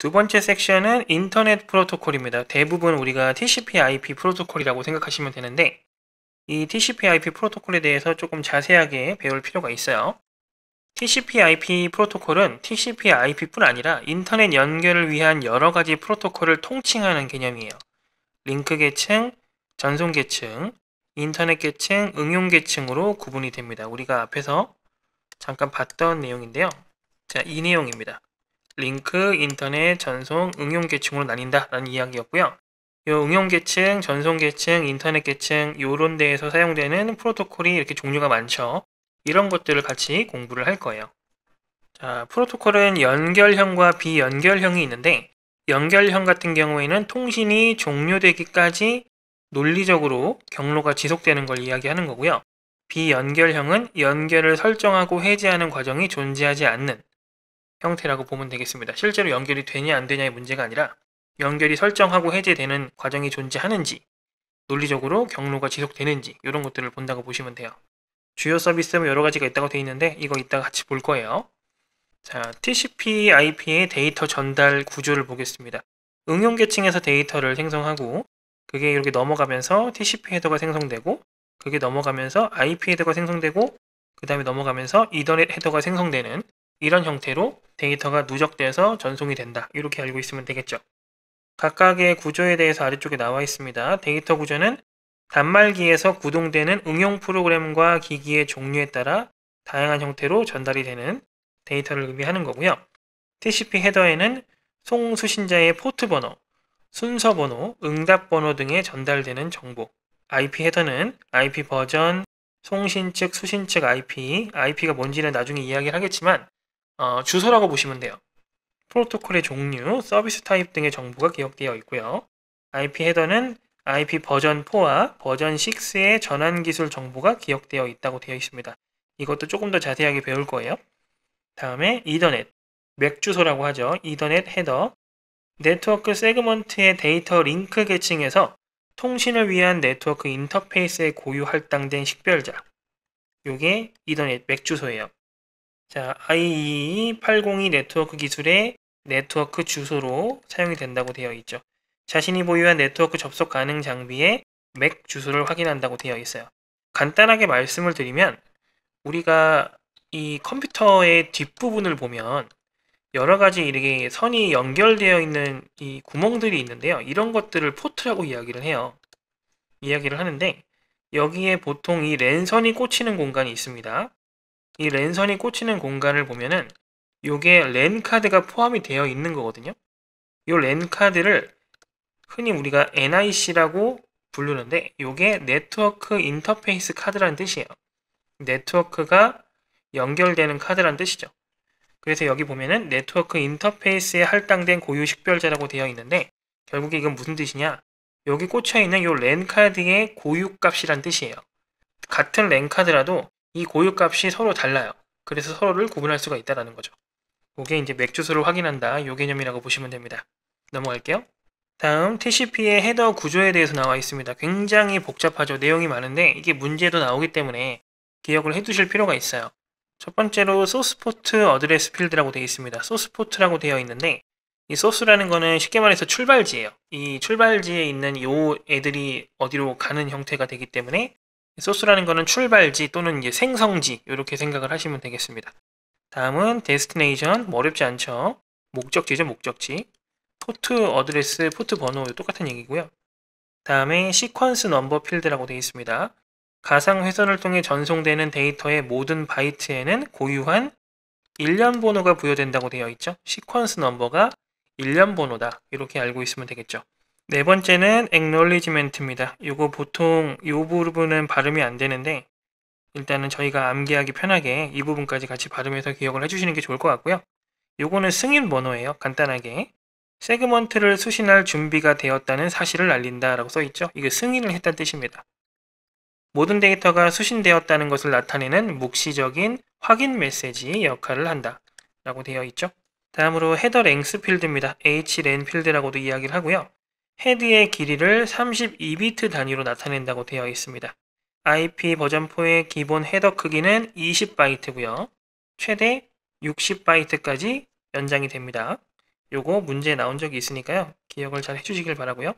두 번째 섹션은 인터넷 프로토콜입니다. 대부분 우리가 TCP/IP 프로토콜이라고 생각하시면 되는데 이 TCP/IP 프로토콜에 대해서 조금 자세하게 배울 필요가 있어요. TCP/IP 프로토콜은 TCP/IP뿐 아니라 인터넷 연결을 위한 여러 가지 프로토콜을 통칭하는 개념이에요. 링크 계층, 전송 계층, 인터넷 계층, 응용 계층으로 구분이 됩니다. 우리가 앞에서 잠깐 봤던 내용인데요. 자, 이 내용입니다. 링크, 인터넷, 전송, 응용 계층으로 나뉜다 라는 이야기였고요. 이 응용 계층, 전송 계층, 인터넷 계층 이런 데에서 사용되는 프로토콜이 이렇게 종류가 많죠. 이런 것들을 같이 공부를 할 거예요. 자, 프로토콜은 연결형과 비연결형이 있는데 연결형 같은 경우에는 통신이 종료되기까지 논리적으로 경로가 지속되는 걸 이야기하는 거고요. 비연결형은 연결을 설정하고 해제하는 과정이 존재하지 않는 형태라고 보면 되겠습니다. 실제로 연결이 되냐 안 되냐의 문제가 아니라 연결이 설정하고 해제되는 과정이 존재하는지 논리적으로 경로가 지속되는지 이런 것들을 본다고 보시면 돼요. 주요 서비스는 여러 가지가 있다고 되어 있는데 이거 이따 같이 볼 거예요. 자, TCP IP의 데이터 전달 구조를 보겠습니다. 응용 계층에서 데이터를 생성하고 그게 이렇게 넘어가면서 TCP 헤더가 생성되고 그게 넘어가면서 IP 헤더가 생성되고 그 다음에 넘어가면서 이더넷 헤더가 생성되는 이런 형태로 데이터가 누적돼서 전송이 된다. 이렇게 알고 있으면 되겠죠. 각각의 구조에 대해서 아래쪽에 나와 있습니다. 데이터 구조는 단말기에서 구동되는 응용 프로그램과 기기의 종류에 따라 다양한 형태로 전달이 되는 데이터를 의미하는 거고요. TCP 헤더에는 송수신자의 포트 번호, 순서 번호, 응답 번호 등에 전달되는 정보, IP 헤더는 IP 버전, 송신 측, 수신 측 IP, IP가 뭔지는 나중에 이야기를 하겠지만 어, 주소라고 보시면 돼요. 프로토콜의 종류, 서비스 타입 등의 정보가 기억되어 있고요. IP 헤더는 IP 버전 4와 버전 6의 전환 기술 정보가 기억되어 있다고 되어 있습니다. 이것도 조금 더 자세하게 배울 거예요. 다음에 이더넷, 맥 주소라고 하죠. 이더넷 헤더, 네트워크 세그먼트의 데이터 링크 계층에서 통신을 위한 네트워크 인터페이스에 고유 할당된 식별자. 요게 이더넷 맥 주소예요. 자, IE802 네트워크 기술의 네트워크 주소로 사용이 된다고 되어 있죠. 자신이 보유한 네트워크 접속 가능 장비의 맥 주소를 확인한다고 되어 있어요. 간단하게 말씀을 드리면 우리가 이 컴퓨터의 뒷부분을 보면 여러 가지 이렇게 선이 연결되어 있는 이 구멍들이 있는데요. 이런 것들을 포트라고 이야기를 해요. 이야기를 하는데 여기에 보통 이 랜선이 꽂히는 공간이 있습니다. 이 랜선이 꽂히는 공간을 보면은 요게 랜 카드가 포함이 되어 있는 거거든요. 요랜 카드를 흔히 우리가 NIC라고 부르는데 요게 네트워크 인터페이스 카드라는 뜻이에요. 네트워크가 연결되는 카드라는 뜻이죠. 그래서 여기 보면은 네트워크 인터페이스에 할당된 고유 식별자라고 되어 있는데 결국에 이건 무슨 뜻이냐? 여기 꽂혀 있는 요랜 카드의 고유값이란 뜻이에요. 같은 랜 카드라도 이 고유값이 서로 달라요. 그래서 서로를 구분할 수가 있다라는 거죠. 이게 이제 맥주소를 확인한다 요 개념이라고 보시면 됩니다. 넘어갈게요. 다음 TCP의 헤더 구조에 대해서 나와 있습니다. 굉장히 복잡하죠. 내용이 많은데 이게 문제도 나오기 때문에 기억을 해두실 필요가 있어요. 첫 번째로 소스포트 어드레스 필드라고 되어 있습니다. 소스포트라고 되어 있는데 이 소스라는 거는 쉽게 말해서 출발지예요. 이 출발지에 있는 요 애들이 어디로 가는 형태가 되기 때문에 소스라는 거는 출발지 또는 이제 생성지 이렇게 생각을 하시면 되겠습니다. 다음은 데스티네이션 뭐 어렵지 않죠. 목적지죠 목적지. 포트 어드레스, 포트 번호 똑같은 얘기고요. 다음에 시퀀스 넘버 필드라고 되어 있습니다. 가상 회선을 통해 전송되는 데이터의 모든 바이트에는 고유한 일련 번호가 부여된다고 되어 있죠. 시퀀스 넘버가 일련 번호다. 이렇게 알고 있으면 되겠죠. 네 번째는 acknowledgement입니다. 이거 보통 이 부분은 발음이 안 되는데 일단은 저희가 암기하기 편하게 이 부분까지 같이 발음해서 기억을 해주시는 게 좋을 것 같고요. 요거는 승인 번호예요. 간단하게 세그먼트를 수신할 준비가 되었다는 사실을 알린다 라고 써있죠. 이게 승인을 했다는 뜻입니다. 모든 데이터가 수신되었다는 것을 나타내는 묵시적인 확인 메시지 역할을 한다 라고 되어 있죠. 다음으로 헤더 랭스 필드입니다. h l 필드라고도 이야기를 하고요. 헤드의 길이를 32비트 단위로 나타낸다고 되어 있습니다. IP 버전4의 기본 헤더 크기는 20바이트고요. 최대 60바이트까지 연장이 됩니다. 요거 문제 나온 적이 있으니까요. 기억을 잘 해주시길 바라고요.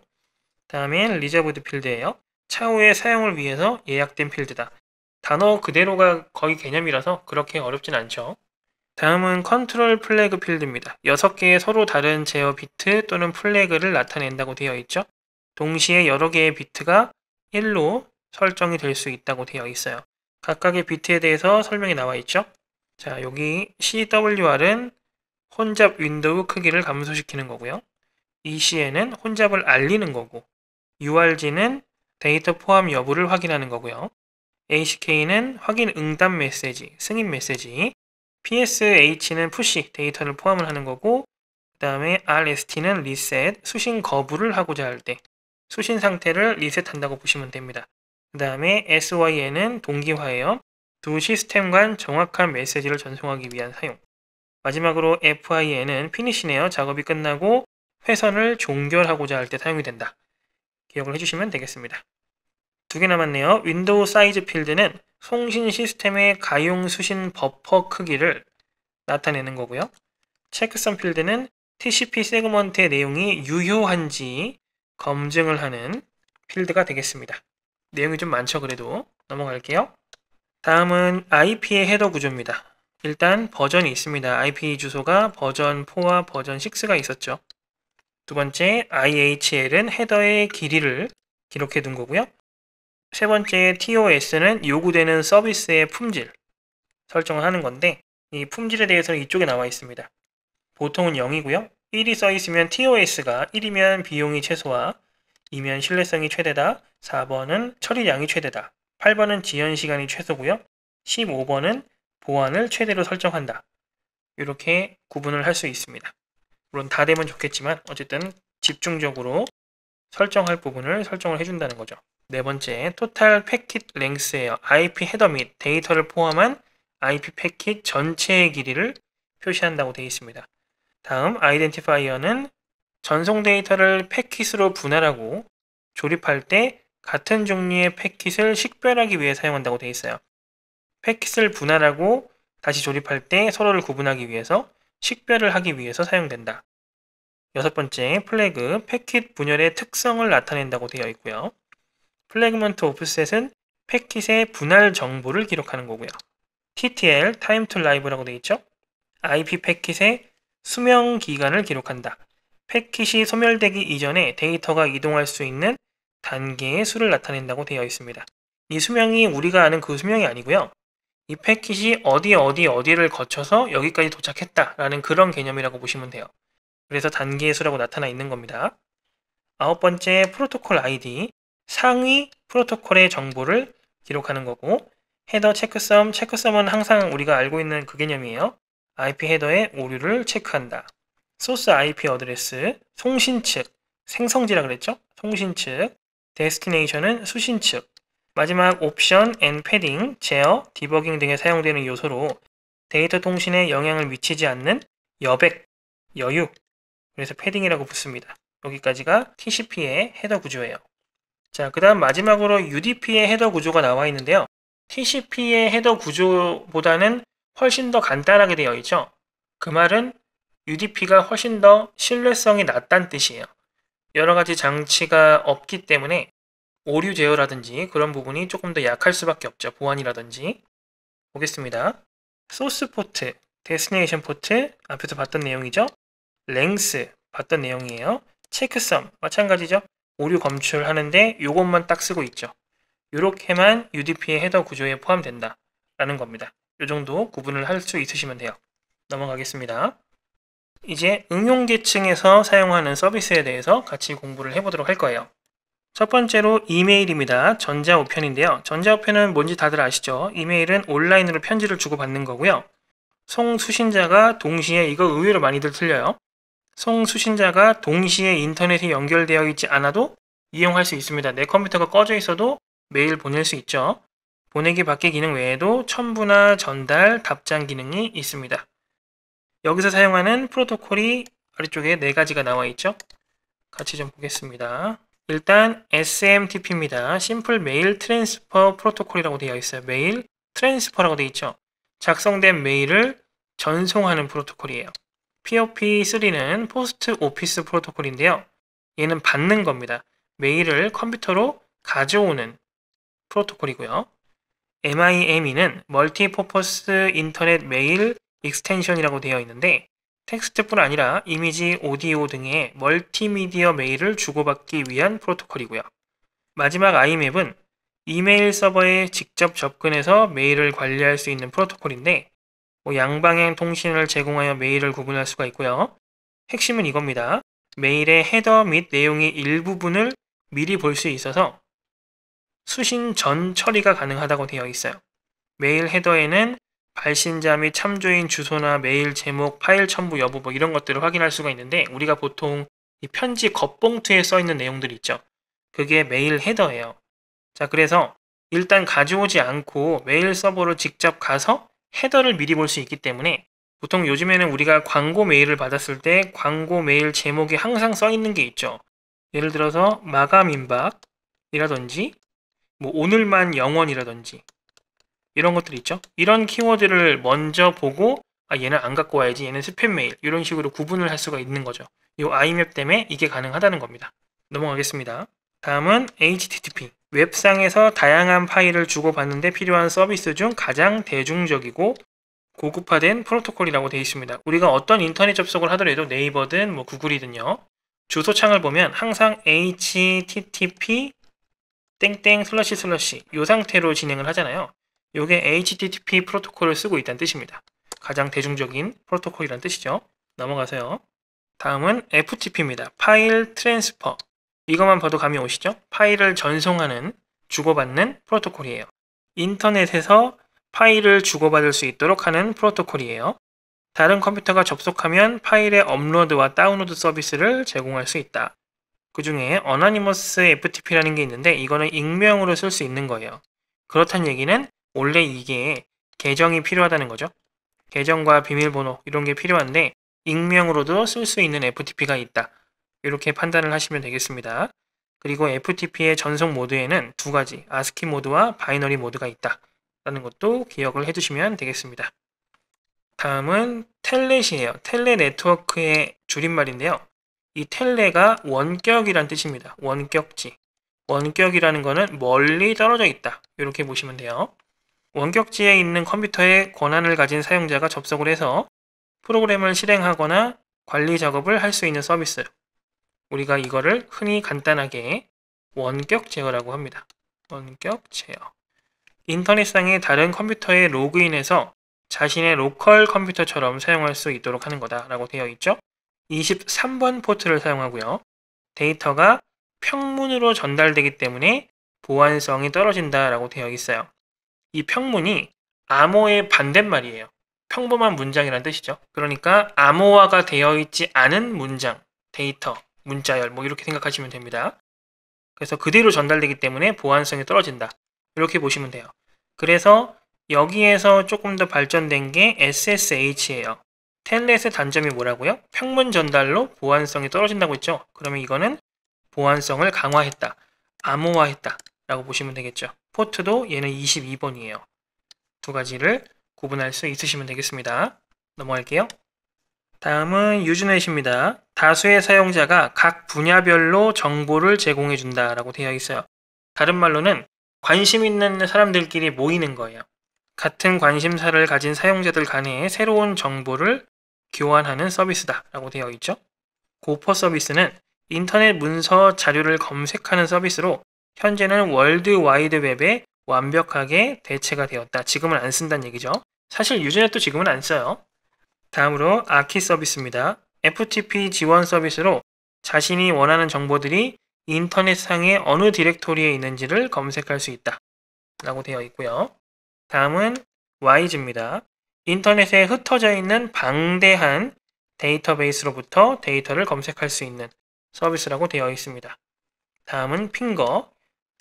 다음엔 리저브드 필드예요. 차후에 사용을 위해서 예약된 필드다. 단어 그대로가 거의 개념이라서 그렇게 어렵진 않죠. 다음은 컨트롤 플래그 필드입니다. 6개의 서로 다른 제어 비트 또는 플래그를 나타낸다고 되어 있죠. 동시에 여러 개의 비트가 1로 설정이 될 수 있다고 되어 있어요. 각각의 비트에 대해서 설명이 나와 있죠. 자, 여기 CWR은 혼잡 윈도우 크기를 감소시키는 거고요. ECN은 혼잡을 알리는 거고, URG는 데이터 포함 여부를 확인하는 거고요. ACK는 확인 응답 메시지, 승인 메시지, PSH는 푸시 데이터를 포함을 하는 거고 그 다음에 RST는 리셋 수신 거부를 하고자 할 때 수신 상태를 리셋한다고 보시면 됩니다. 그 다음에 SYN은 동기화예요. 두 시스템 간 정확한 메시지를 전송하기 위한 사용. 마지막으로 FIN은 피니시네요. 작업이 끝나고 회선을 종결하고자 할 때 사용이 된다. 기억을 해주시면 되겠습니다. 두 개 남았네요. 윈도우 사이즈 필드는 송신 시스템의 가용 수신 버퍼 크기를 나타내는 거고요. 체크선 필드는 TCP 세그먼트의 내용이 유효한지 검증을 하는 필드가 되겠습니다. 내용이 좀 많죠 그래도 넘어갈게요. 다음은 IP의 헤더 구조입니다. 일단 버전이 있습니다. IP 주소가 버전 4와 버전 6가 있었죠. 두 번째, IHL은 헤더의 길이를 기록해 둔 거고요. 세 번째 TOS는 요구되는 서비스의 품질 설정을 하는 건데 이 품질에 대해서는 이쪽에 나와 있습니다. 보통은 0이고요. 1이 써 있으면 TOS가 1이면 비용이 최소화, 2면 신뢰성이 최대다, 4번은 처리량이 최대다, 8번은 지연 시간이 최소고요. 15번은 보안을 최대로 설정한다. 이렇게 구분을 할 수 있습니다. 물론 다 되면 좋겠지만 어쨌든 집중적으로 설정할 부분을 설정을 해준다는 거죠. 네 번째, 토탈 패킷 랭스예요. IP 헤더 및 데이터를 포함한 IP 패킷 전체의 길이를 표시한다고 되어 있습니다. 다음, 아이덴티파이어는 전송 데이터를 패킷으로 분할하고 조립할 때 같은 종류의 패킷을 식별하기 위해 사용한다고 되어 있어요. 패킷을 분할하고 다시 조립할 때 서로를 구분하기 위해서 식별을 하기 위해서 사용된다. 여섯 번째, 플래그, 패킷 분열의 특성을 나타낸다고 되어 있고요. 플래그먼트 오프셋은 패킷의 분할 정보를 기록하는 거고요. TTL, Time to l i v e 라고 되어 있죠? IP 패킷의 수명 기간을 기록한다. 패킷이 소멸되기 이전에 데이터가 이동할 수 있는 단계의 수를 나타낸다고 되어 있습니다. 이 수명이 우리가 아는 그 수명이 아니고요. 이 패킷이 어디 어디 어디를 거쳐서 여기까지 도착했다라는 그런 개념이라고 보시면 돼요. 그래서 단계의 수라고 나타나 있는 겁니다. 아홉 번째 프로토콜 아이디, 상위 프로토콜의 정보를 기록하는 거고 헤더 체크썸, 체크썸은 항상 우리가 알고 있는 그 개념이에요. IP 헤더의 오류를 체크한다. 소스 IP 어드레스, 송신 측, 생성지라 그랬죠? 송신 측, 데스티네이션은 수신 측, 마지막 옵션, 앤 패딩, 제어, 디버깅 등에 사용되는 요소로 데이터 통신에 영향을 미치지 않는 여백, 여유, 그래서 패딩이라고 붙습니다. 여기까지가 TCP의 헤더 구조예요. 자, 그 다음 마지막으로 UDP의 헤더 구조가 나와 있는데요. TCP의 헤더 구조보다는 훨씬 더 간단하게 되어 있죠. 그 말은 UDP가 훨씬 더 신뢰성이 낮다는 뜻이에요. 여러 가지 장치가 없기 때문에 오류 제어라든지 그런 부분이 조금 더 약할 수밖에 없죠. 보안이라든지. 보겠습니다. 소스 포트, 데스티네이션 포트, 앞에서 봤던 내용이죠. 랭스, 봤던 내용이에요. 체크썸, 마찬가지죠. 오류 검출하는데 이것만 딱 쓰고 있죠. 이렇게만 UDP의 헤더 구조에 포함된다 라는 겁니다. 이 정도 구분을 할 수 있으시면 돼요. 넘어가겠습니다. 이제 응용 계층에서 사용하는 서비스에 대해서 같이 공부를 해보도록 할 거예요. 첫 번째로 이메일입니다. 전자우편인데요. 전자우편은 뭔지 다들 아시죠? 이메일은 온라인으로 편지를 주고받는 거고요. 송수신자가 동시에 이거 의외로 많이들 틀려요. 송수신자가 동시에 인터넷에 연결되어 있지 않아도 이용할 수 있습니다. 내 컴퓨터가 꺼져 있어도 메일 보낼 수 있죠. 보내기 받기 기능 외에도 첨부나 전달, 답장 기능이 있습니다. 여기서 사용하는 프로토콜이 아래쪽에 네 가지가 나와 있죠. 같이 좀 보겠습니다. 일단 SMTP입니다. 심플 메일 트랜스퍼 프로토콜이라고 되어 있어요. 메일 트랜스퍼라고 되어 있죠. 작성된 메일을 전송하는 프로토콜이에요. POP3는 포스트 오피스 프로토콜인데요. 얘는 받는 겁니다. 메일을 컴퓨터로 가져오는 프로토콜이고요. MIME는 멀티 포퍼스 인터넷 메일 익스텐션이라고 되어 있는데 텍스트뿐 아니라 이미지, 오디오 등의 멀티미디어 메일을 주고받기 위한 프로토콜이고요. 마지막 IMAP은 이메일 서버에 직접 접근해서 메일을 관리할 수 있는 프로토콜인데 뭐 양방향 통신을 제공하여 메일을 구분할 수가 있고요. 핵심은 이겁니다. 메일의 헤더 및 내용의 일부분을 미리 볼 수 있어서 수신 전 처리가 가능하다고 되어 있어요. 메일 헤더에는 발신자 및 참조인 주소나 메일 제목, 파일 첨부 여부 뭐 이런 것들을 확인할 수가 있는데 우리가 보통 편지 겉봉투에 써 있는 내용들이 있죠. 그게 메일 헤더예요. 자, 그래서 일단 가져오지 않고 메일 서버로 직접 가서 헤더를 미리 볼 수 있기 때문에 보통 요즘에는 우리가 광고 메일을 받았을 때 광고 메일 제목이 항상 써 있는 게 있죠. 예를 들어서 마감 임박이라든지 뭐 오늘만 영원이라든지 이런 것들 있죠. 이런 키워드를 먼저 보고 아 얘는 안 갖고 와야지 얘는 스팸 메일 이런 식으로 구분을 할 수가 있는 거죠. 이 아이맵 때문에 이게 가능하다는 겁니다. 넘어가겠습니다. 다음은 HTTP 웹상에서 다양한 파일을 주고받는데 필요한 서비스 중 가장 대중적이고 고급화된 프로토콜이라고 되어 있습니다. 우리가 어떤 인터넷 접속을 하더라도 네이버든 뭐 구글이든요. 주소창을 보면 항상 http 땡땡 슬러시 슬러시 이 상태로 진행을 하잖아요. 이게 http 프로토콜을 쓰고 있다는 뜻입니다. 가장 대중적인 프로토콜이라는 뜻이죠. 넘어가세요. 다음은 FTP입니다. 파일 트랜스퍼 이것만 봐도 감이 오시죠? 파일을 전송하는, 주고받는 프로토콜이에요. 인터넷에서 파일을 주고받을 수 있도록 하는 프로토콜이에요. 다른 컴퓨터가 접속하면 파일의 업로드와 다운로드 서비스를 제공할 수 있다. 그 중에 어나니머스 FTP라는 게 있는데 이거는 익명으로 쓸 수 있는 거예요. 그렇다는 얘기는 원래 이게 계정이 필요하다는 거죠. 계정과 비밀번호 이런 게 필요한데 익명으로도 쓸 수 있는 FTP가 있다. 이렇게 판단을 하시면 되겠습니다. 그리고 FTP의 전송 모드에는 두 가지 ASCII 모드와 바이너리 모드가 있다라는 것도 기억을 해주시면 되겠습니다. 다음은 텔넷이에요. 텔넷 네트워크의 줄임말인데요. 이 텔레가 원격이란 뜻입니다. 원격지. 원격이라는 거는 멀리 떨어져 있다. 이렇게 보시면 돼요. 원격지에 있는 컴퓨터에 권한을 가진 사용자가 접속을 해서 프로그램을 실행하거나 관리 작업을 할 수 있는 서비스, 우리가 이거를 흔히 간단하게 원격 제어라고 합니다. 원격 제어. 인터넷상의 다른 컴퓨터에 로그인해서 자신의 로컬 컴퓨터처럼 사용할 수 있도록 하는 거다라고 되어 있죠. 23번 포트를 사용하고요. 데이터가 평문으로 전달되기 때문에 보안성이 떨어진다라고 되어 있어요. 이 평문이 암호의 반대말이에요. 평범한 문장이란 뜻이죠. 그러니까 암호화가 되어 있지 않은 문장, 데이터, 문자열 뭐 이렇게 생각하시면 됩니다. 그래서 그대로 전달되기 때문에 보안성이 떨어진다. 이렇게 보시면 돼요. 그래서 여기에서 조금 더 발전된 게 SSH예요. 텔넷의 단점이 뭐라고요? 평문 전달로 보안성이 떨어진다고 했죠. 그러면 이거는 보안성을 강화했다. 암호화했다. 라고 보시면 되겠죠. 포트도 얘는 22번이에요. 두 가지를 구분할 수 있으시면 되겠습니다. 넘어갈게요. 다음은 유즈넷입니다. 다수의 사용자가 각 분야별로 정보를 제공해 준다라고 되어 있어요. 다른 말로는 관심 있는 사람들끼리 모이는 거예요. 같은 관심사를 가진 사용자들 간에 새로운 정보를 교환하는 서비스다라고 되어 있죠. 고퍼 서비스는 인터넷 문서 자료를 검색하는 서비스로 현재는 월드 와이드 웹에 완벽하게 대체가 되었다. 지금은 안 쓴다는 얘기죠. 사실 유즈넷도 지금은 안 써요. 다음으로 아키 서비스입니다. FTP 지원 서비스로 자신이 원하는 정보들이 인터넷상의 어느 디렉토리에 있는지를 검색할 수 있다. 라고 되어 있고요. 다음은 와이즈입니다. 인터넷에 흩어져 있는 방대한 데이터베이스로부터 데이터를 검색할 수 있는 서비스라고 되어 있습니다. 다음은 핑거,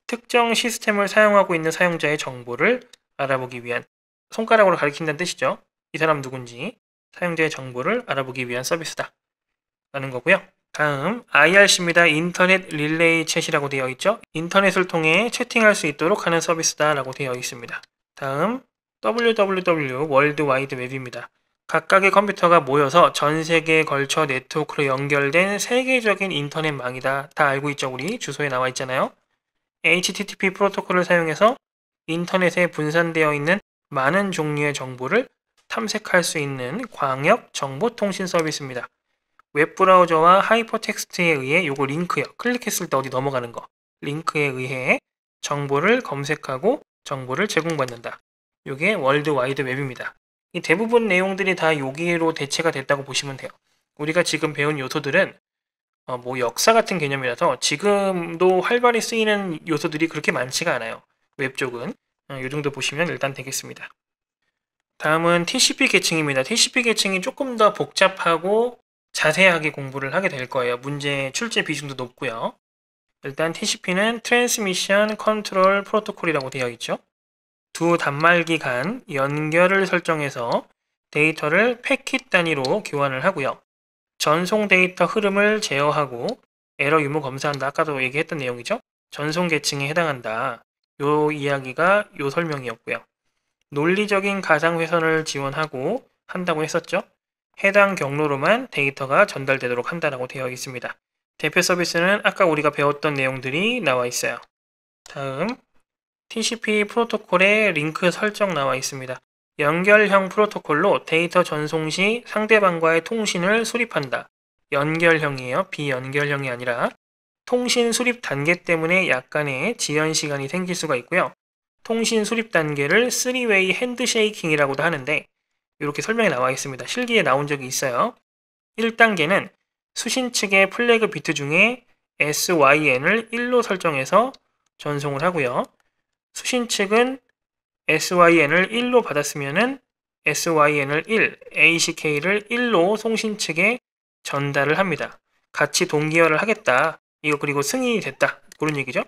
특정 시스템을 사용하고 있는 사용자의 정보를 알아보기 위한 손가락으로 가리킨다는 뜻이죠. 이 사람 누군지. 사용자의 정보를 알아보기 위한 서비스다. 라는 거고요. 다음 IRC입니다. 인터넷 릴레이 챗이라고 되어 있죠. 인터넷을 통해 채팅할 수 있도록 하는 서비스다 라고 되어 있습니다. 다음 www 월드와이드 웹입니다. 각각의 컴퓨터가 모여서 전 세계에 걸쳐 네트워크로 연결된 세계적인 인터넷망이다. 다 알고 있죠. 우리 주소에 나와 있잖아요. HTTP 프로토콜을 사용해서 인터넷에 분산되어 있는 많은 종류의 정보를 탐색할 수 있는 광역 정보통신 서비스입니다. 웹브라우저와 하이퍼텍스트에 의해 요거 링크요. 클릭했을 때 어디 넘어가는 거. 링크에 의해 정보를 검색하고 정보를 제공받는다. 요게 월드와이드 웹입니다. 이 대부분 내용들이 다 여기로 대체가 됐다고 보시면 돼요. 우리가 지금 배운 요소들은 어, 뭐 역사 같은 개념이라서 지금도 활발히 쓰이는 요소들이 그렇게 많지가 않아요. 웹 쪽은 어, 이 정도 보시면 일단 되겠습니다. 다음은 TCP 계층입니다. TCP 계층이 조금 더 복잡하고 자세하게 공부를 하게 될 거예요. 문제 출제 비중도 높고요. 일단 TCP는 트랜스미션 컨트롤 프로토콜이라고 되어 있죠. 두 단말기 간 연결을 설정해서 데이터를 패킷 단위로 교환을 하고요. 전송 데이터 흐름을 제어하고 에러 유무 검사한다. 아까도 얘기했던 내용이죠. 전송 계층에 해당한다. 요 이야기가 요 설명이었고요. 논리적인 가상회선을 지원하고 한다고 했었죠. 해당 경로로만 데이터가 전달되도록 한다고 되어 있습니다. 대표 서비스는 아까 우리가 배웠던 내용들이 나와 있어요. 다음, TCP 프로토콜의 링크 설정 나와 있습니다. 연결형 프로토콜로 데이터 전송 시 상대방과의 통신을 수립한다. 연결형이에요. 비연결형이 아니라 통신 수립 단계 때문에 약간의 지연 시간이 생길 수가 있고요. 통신 수립 단계를 3웨이 핸드쉐이킹이라고도 하는데 이렇게 설명이 나와 있습니다. 실기에 나온 적이 있어요. 1단계는 수신 측의 플래그 비트 중에 SYN을 1로 설정해서 전송을 하고요. 수신 측은 SYN을 1로 받았으면은 SYN을 1, ACK를 1로 송신 측에 전달을 합니다. 같이 동기화를 하겠다. 이거 그리고 승인이 됐다. 그런 얘기죠.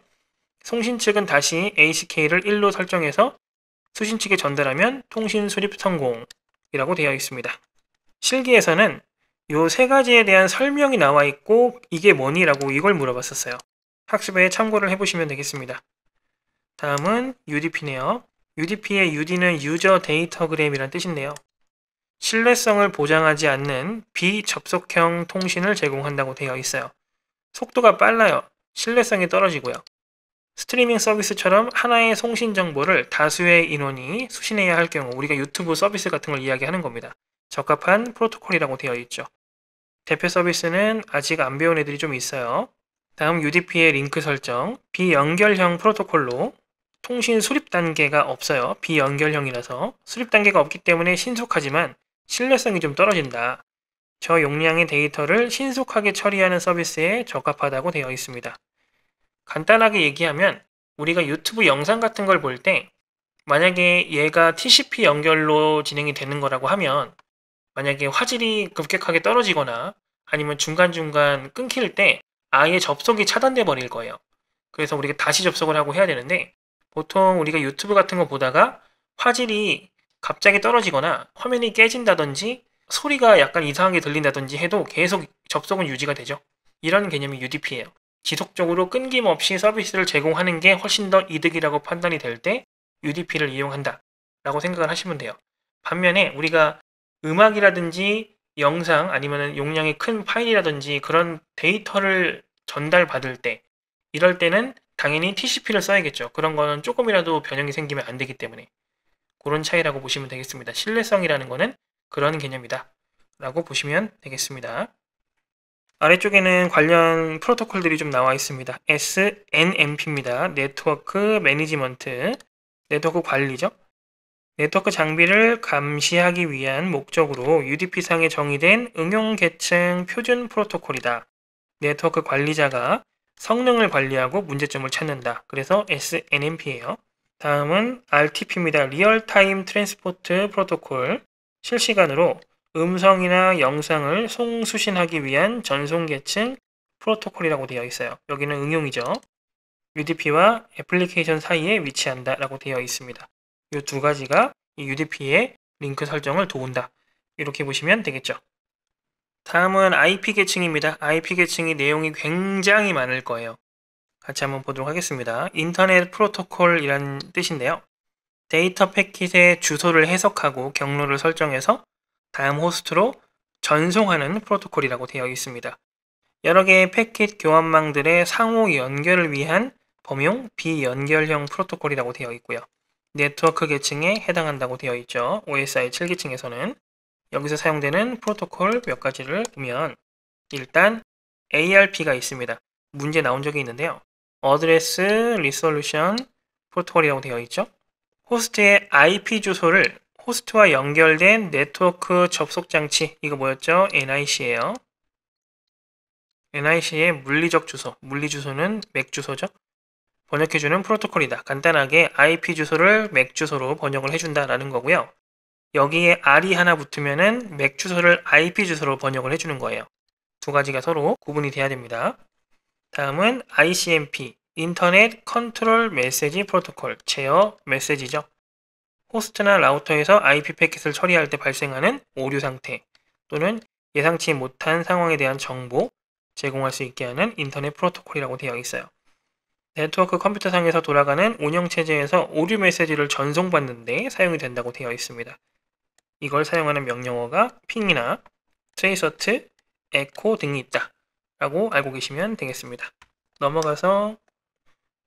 송신 측은 다시 ACK를 1로 설정해서 수신 측에 전달하면 통신 수립 성공이라고 되어 있습니다. 실기에서는 이 세 가지에 대한 설명이 나와 있고 이게 뭐니라고 이걸 물어봤었어요. 학습에 참고를 해보시면 되겠습니다. 다음은 UDP네요. UDP의 UD는 유저 데이터그램이란 뜻인데요. 신뢰성을 보장하지 않는 비접속형 통신을 제공한다고 되어 있어요. 속도가 빨라요. 신뢰성이 떨어지고요. 스트리밍 서비스처럼 하나의 송신 정보를 다수의 인원이 수신해야 할 경우 우리가 유튜브 서비스 같은 걸 이야기하는 겁니다. 적합한 프로토콜이라고 되어 있죠. 대표 서비스는 아직 안 배운 애들이 좀 있어요. 다음 UDP의 링크 설정, 비연결형 프로토콜로 통신 수립 단계가 없어요. 비연결형이라서 수립 단계가 없기 때문에 신속하지만 신뢰성이 좀 떨어진다. 저 용량의 데이터를 신속하게 처리하는 서비스에 적합하다고 되어 있습니다. 간단하게 얘기하면 우리가 유튜브 영상 같은 걸 볼 때 만약에 얘가 TCP 연결로 진행이 되는 거라고 하면 만약에 화질이 급격하게 떨어지거나 아니면 중간중간 끊길 때 아예 접속이 차단돼 버릴 거예요. 그래서 우리가 다시 접속을 하고 해야 되는데 보통 우리가 유튜브 같은 거 보다가 화질이 갑자기 떨어지거나 화면이 깨진다든지 소리가 약간 이상하게 들린다든지 해도 계속 접속은 유지가 되죠. 이런 개념이 UDP예요. 지속적으로 끊김없이 서비스를 제공하는 게 훨씬 더 이득이라고 판단이 될 때 UDP를 이용한다 라고 생각을 하시면 돼요. 반면에 우리가 음악이라든지 영상 아니면 용량이 큰 파일이라든지 그런 데이터를 전달받을 때 이럴 때는 당연히 TCP를 써야겠죠. 그런 거는 조금이라도 변형이 생기면 안 되기 때문에 그런 차이라고 보시면 되겠습니다. 신뢰성이라는 거는 그런 개념이다 라고 보시면 되겠습니다. 아래쪽에는 관련 프로토콜들이 좀 나와 있습니다. SNMP입니다. 네트워크 매니지먼트, 네트워크 관리죠. 네트워크 장비를 감시하기 위한 목적으로 UDP상에 정의된 응용 계층 표준 프로토콜이다. 네트워크 관리자가 성능을 관리하고 문제점을 찾는다. 그래서 SNMP예요. 다음은 RTP입니다. 리얼타임 트랜스포트 프로토콜 실시간으로 음성이나 영상을 송수신하기 위한 전송 계층 프로토콜이라고 되어 있어요. 여기는 응용이죠. UDP와 애플리케이션 사이에 위치한다 라고 되어 있습니다. 이 두 가지가 이 UDP의 링크 설정을 도운다. 이렇게 보시면 되겠죠. 다음은 IP 계층입니다. IP 계층이 내용이 굉장히 많을 거예요. 같이 한번 보도록 하겠습니다. 인터넷 프로토콜이란 뜻인데요. 데이터 패킷의 주소를 해석하고 경로를 설정해서 다음 호스트로 전송하는 프로토콜이라고 되어 있습니다. 여러 개의 패킷 교환망들의 상호 연결을 위한 범용 비연결형 프로토콜이라고 되어 있고요. 네트워크 계층에 해당한다고 되어 있죠. OSI 7계층에서는 여기서 사용되는 프로토콜 몇 가지를 보면 일단 ARP가 있습니다. 문제 나온 적이 있는데요. Address r e 어드레스 리솔 o 션 프로토콜이라고 되어 있죠. 호스트의 IP 주소를 호스트와 연결된 네트워크 접속 장치 이거 뭐였죠? NIC예요. NIC의 물리적 주소, 물리 주소는 맥 주소죠. 번역해주는 프로토콜이다. 간단하게 IP 주소를 맥 주소로 번역을 해준다라는 거고요. 여기에 R이 하나 붙으면은 맥 주소를 IP 주소로 번역을 해주는 거예요. 두 가지가 서로 구분이 돼야 됩니다. 다음은 ICMP, 인터넷 컨트롤 메시지 프로토콜, 제어 메시지죠. 호스트나 라우터에서 IP 패킷을 처리할 때 발생하는 오류 상태 또는 예상치 못한 상황에 대한 정보 제공할 수 있게 하는 인터넷 프로토콜이라고 되어 있어요. 네트워크 컴퓨터상에서 돌아가는 운영체제에서 오류 메시지를 전송받는데 사용이 된다고 되어 있습니다. 이걸 사용하는 명령어가 핑이나 트레이서트, 에코 등이 있다 라고 알고 계시면 되겠습니다. 넘어가서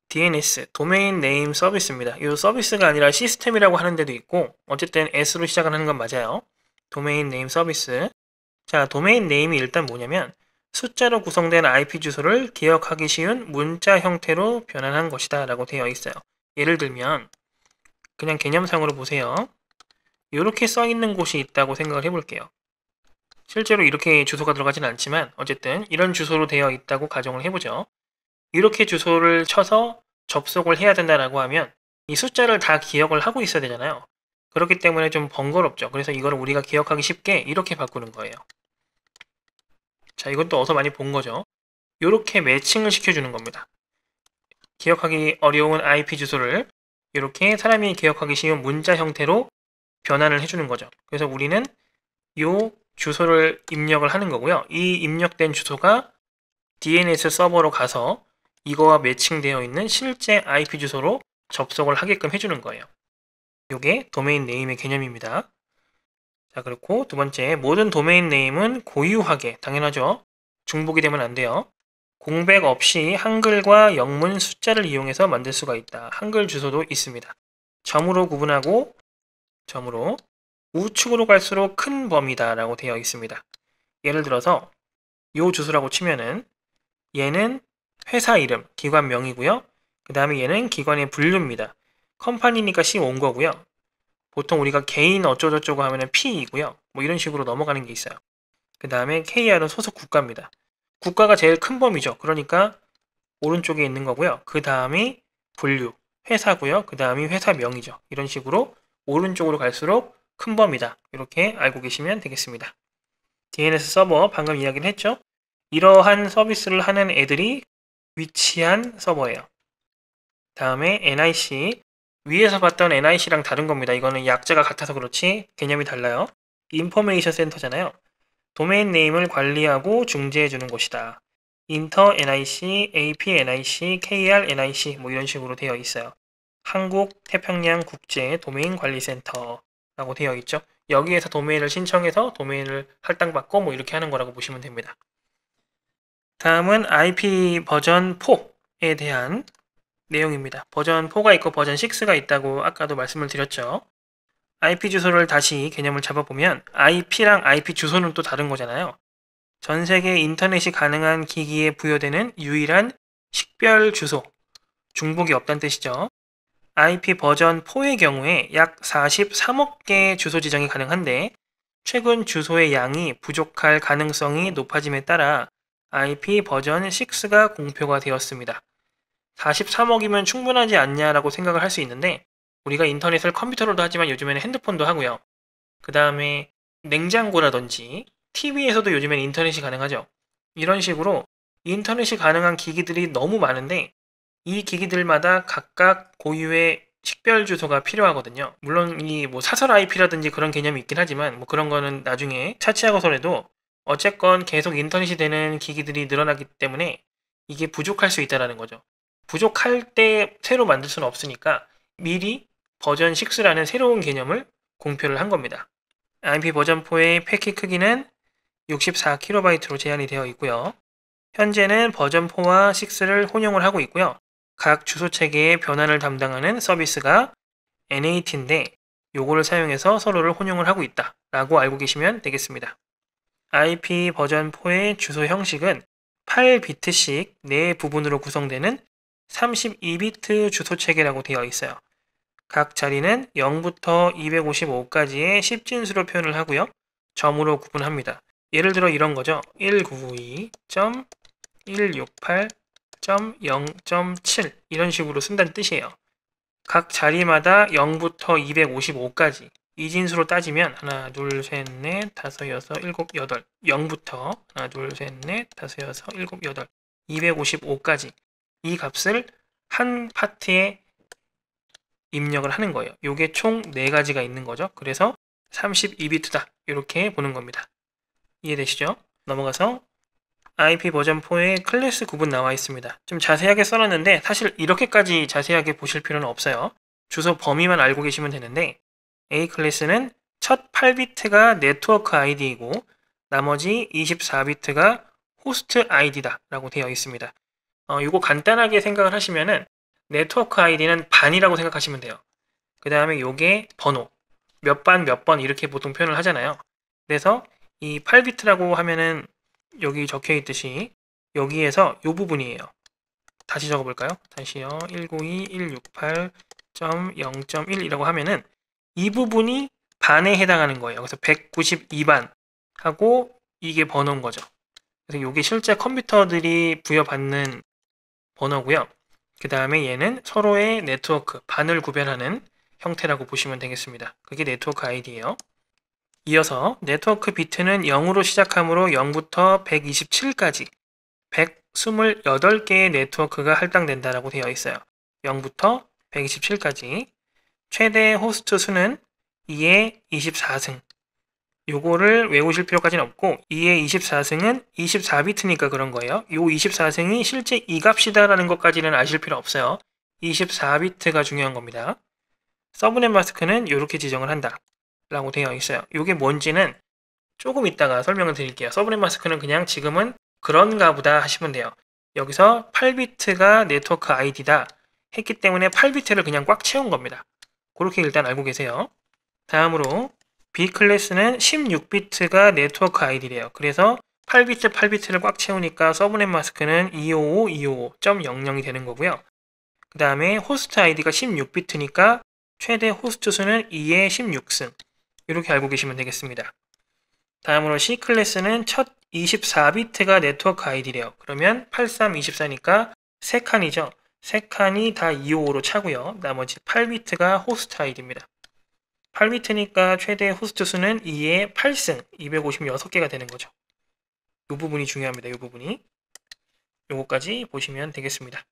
DNS, 도메인 네임 서비스입니다. 이 서비스가 아니라 시스템이라고 하는 데도 있고 어쨌든 S로 시작하는 건 맞아요. 도메인 네임 서비스. 자, 도메인 네임이 일단 뭐냐면 숫자로 구성된 IP 주소를 기억하기 쉬운 문자 형태로 변환한 것이다 라고 되어 있어요. 예를 들면 그냥 개념상으로 보세요. 이렇게 써 있는 곳이 있다고 생각을 해볼게요. 실제로 이렇게 주소가 들어가진 않지만 어쨌든 이런 주소로 되어 있다고 가정을 해보죠. 이렇게 주소를 쳐서 접속을 해야 된다라고 하면 이 숫자를 다 기억을 하고 있어야 되잖아요. 그렇기 때문에 좀 번거롭죠. 그래서 이걸 우리가 기억하기 쉽게 이렇게 바꾸는 거예요. 자, 이것도 어서 많이 본 거죠. 이렇게 매칭을 시켜주는 겁니다. 기억하기 어려운 IP 주소를 이렇게 사람이 기억하기 쉬운 문자 형태로 변환을 해주는 거죠. 그래서 우리는 이 주소를 입력을 하는 거고요. 이 입력된 주소가 DNS 서버로 가서 이거와 매칭되어 있는 실제 IP 주소로 접속을 하게끔 해주는 거예요. 이게 도메인 네임의 개념입니다. 자 그렇고 두 번째 모든 도메인 네임은 고유하게 당연하죠. 중복이 되면 안 돼요. 공백 없이 한글과 영문 숫자를 이용해서 만들 수가 있다. 한글 주소도 있습니다. 점으로 구분하고 점으로 우측으로 갈수록 큰 범위다 라고 되어 있습니다. 예를 들어서 이 주소라고 치면은 얘는 회사 이름, 기관 명이고요. 그 다음에 얘는 기관의 분류입니다. 컴퍼니니까 c 온 거고요. 보통 우리가 개인 어쩌고저쩌고 하면은 P이고요. 뭐 이런 식으로 넘어가는 게 있어요. 그 다음에 KR은 소속 국가입니다. 국가가 제일 큰 범위죠. 그러니까 오른쪽에 있는 거고요. 그 다음이 분류, 회사고요. 그 다음이 회사명이죠. 이런 식으로 오른쪽으로 갈수록 큰 범위다. 이렇게 알고 계시면 되겠습니다. DNS 서버 방금 이야기를 했죠. 이러한 서비스를 하는 애들이 위치한 서버예요. 다음에 NIC 위에서 봤던 NIC랑 다른 겁니다. 이거는 약자가 같아서 그렇지 개념이 달라요. 인포메이션 센터잖아요. 도메인 네임을 관리하고 중재해 주는 곳이다. 인터 NIC, AP NIC, KR NIC 뭐 이런 식으로 되어 있어요. 한국 태평양 국제 도메인 관리 센터라고 되어 있죠. 여기에서 도메인을 신청해서 도메인을 할당받고 뭐 이렇게 하는 거라고 보시면 됩니다. 다음은 IP 버전 4에 대한 내용입니다. 버전 4가 있고 버전 6가 있다고 아까도 말씀을 드렸죠. IP 주소를 다시 개념을 잡아보면 IP랑 IP 주소는 또 다른 거잖아요. 전 세계 인터넷이 가능한 기기에 부여되는 유일한 식별 주소, 중복이 없다는 뜻이죠. IP 버전 4의 경우에 약 43억 개의 주소 지정이 가능한데 최근 주소의 양이 부족할 가능성이 높아짐에 따라 IP 버전 6가 공표가 되었습니다. 43억이면 충분하지 않냐라고 생각을 할 수 있는데 우리가 인터넷을 컴퓨터로도 하지만 요즘에는 핸드폰도 하고요. 그 다음에 냉장고라든지 TV에서도 요즘엔 인터넷이 가능하죠. 이런 식으로 인터넷이 가능한 기기들이 너무 많은데 이 기기들마다 각각 고유의 식별 주소가 필요하거든요. 물론 이 뭐 사설 IP라든지 그런 개념이 있긴 하지만 뭐 그런 거는 나중에 차치하고서라도 어쨌건 계속 인터넷이 되는 기기들이 늘어나기 때문에 이게 부족할 수 있다라는 거죠. 부족할 때 새로 만들 수는 없으니까 미리 버전 6라는 새로운 개념을 공표를 한 겁니다. IMP 버전 4의 패키 크기는 64KB로 제한이 되어 있고요. 현재는 버전 4와 6를 혼용을 하고 있고요. 각 주소 체계의 변환을 담당하는 서비스가 NAT인데 요거를 사용해서 서로를 혼용을 하고 있다라고 알고 계시면 되겠습니다. IP 버전 4의 주소 형식은 8비트씩 네부분으로 구성되는 32비트 주소 체계라고 되어 있어요. 각 자리는 0부터 255까지의 1 0진수로 표현을 하고요. 점으로 구분합니다. 예를 들어 이런 거죠. 192.168.0.7 이런 식으로 쓴다는 뜻이에요. 각 자리마다 0부터 255까지 이진수로 따지면 하나 둘셋넷 다섯 여섯 일곱 여덟 0부터 하나 둘셋넷 다섯 여섯 일곱 여덟 255까지 이 값을 한 파트에 입력을 하는 거예요. 요게 총 네가지가 있는 거죠. 그래서 32비트다 이렇게 보는 겁니다. 이해되시죠? 넘어가서 IP 버전 4의 클래스 구분 나와 있습니다. 좀 자세하게 써놨는데 사실 이렇게까지 자세하게 보실 필요는 없어요. 주소 범위만 알고 계시면 되는데 A 클래스는 첫 8비트가 네트워크 ID이고 나머지 24비트가 호스트 ID다 라고 되어 있습니다. 어, 이거 간단하게 생각을 하시면은 네트워크 ID는 반이라고 생각하시면 돼요. 그 다음에 요게 번호 몇 반 몇 번 이렇게 보통 표현을 하잖아요. 그래서 이 8비트라고 하면은 여기 적혀 있듯이 여기에서 요 부분이에요. 다시 적어볼까요? 다시요. 192168.0.1 이라고 하면은 이 부분이 반에 해당하는 거예요. 그래서 192반하고 이게 번호인 거죠. 그래서 이게 실제 컴퓨터들이 부여받는 번호고요. 그 다음에 얘는 서로의 네트워크, 반을 구별하는 형태라고 보시면 되겠습니다. 그게 네트워크 아이디예요. 이어서 네트워크 비트는 0으로 시작하므로 0부터 127까지 128개의 네트워크가 할당된다라고 되어 있어요. 0부터 127까지 최대 호스트 수는 2의 24승. 요거를 외우실 필요까지는 없고 2의 24승은 24비트니까 그런 거예요. 요 24승이 실제 이 값이다라는 것까지는 아실 필요 없어요. 24비트가 중요한 겁니다. 서브넷 마스크는 이렇게 지정을 한다 라고 되어 있어요. 이게 뭔지는 조금 이따가 설명을 드릴게요. 서브넷 마스크는 그냥 지금은 그런가 보다 하시면 돼요. 여기서 8비트가 네트워크 아이디다 했기 때문에 8비트를 그냥 꽉 채운 겁니다. 그렇게 일단 알고 계세요. 다음으로 B 클래스는 16비트가 네트워크 아이디래요. 그래서 8비트 8비트를 꽉 채우니까 서브넷 마스크는 255.255.00이 되는 거고요. 그 다음에 호스트 아이디가 16비트니까 최대 호스트 수는 2의 16승 이렇게 알고 계시면 되겠습니다. 다음으로 C 클래스는 첫 24비트가 네트워크 아이디래요. 그러면 8324니까 3칸이죠. 3 칸이 다 255로 차고요. 나머지 8비트가 호스트 아이디입니다. 8비트니까 최대 호스트 수는 2에 8승 256개가 되는 거죠. 이 부분이 중요합니다. 이 부분이. 요거까지 보시면 되겠습니다.